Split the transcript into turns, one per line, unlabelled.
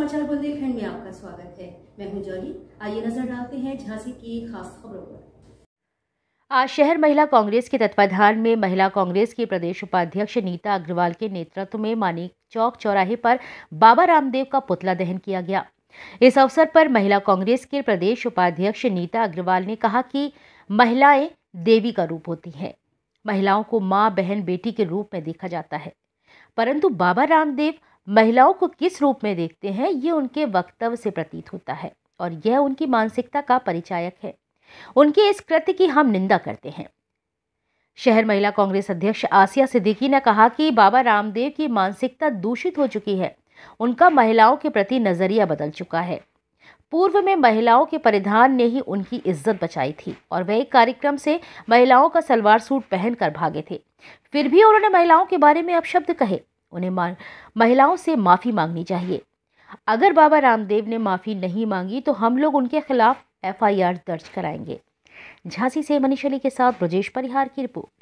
समाचार बुंदेलखंड में आपका स्वागत है मैं हूं जॉली आइए नजर डालते हैं झांसी की खास खबरों पर
आज शहर महिला कांग्रेस के तत्वाधान में महिला कांग्रेस की प्रदेश उपाध्यक्ष नीता अग्रवाल के नेतृत्व में मानिक चौक चौराहे पर बाबा रामदेव का पुतला दहन किया गया इस अवसर पर महिला कांग्रेस के प्रदेश उपाध्यक्ष नीता अग्रवाल ने कहा कि महिलाएं देवी का रूप होती हैं महिलाओं को माँ बहन बेटी के रूप में देखा जाता है परंतु बाबा रामदेव महिलाओं को किस रूप में देखते हैं ये उनके वक्तव्य से प्रतीत होता है और यह उनकी मानसिकता का परिचायक है उनके इस कृत्य की हम निंदा करते हैं शहर महिला कांग्रेस अध्यक्ष आसिया सिद्दीकी ने कहा कि बाबा रामदेव की मानसिकता दूषित हो चुकी है उनका महिलाओं के प्रति नज़रिया बदल चुका है पूर्व में महिलाओं के परिधान ने ही उनकी इज्जत बचाई थी और वह एक कार्यक्रम से महिलाओं का सलवार सूट पहनकर भागे थे फिर भी उन्होंने महिलाओं के बारे में अपशब्द कहे उन्हें महिलाओं से माफ़ी मांगनी चाहिए अगर बाबा रामदेव ने माफ़ी नहीं मांगी तो हम लोग उनके खिलाफ एफआईआर दर्ज कराएंगे झांसी से मनीष अली के साथ ब्रजेश परिहार की रिपोर्ट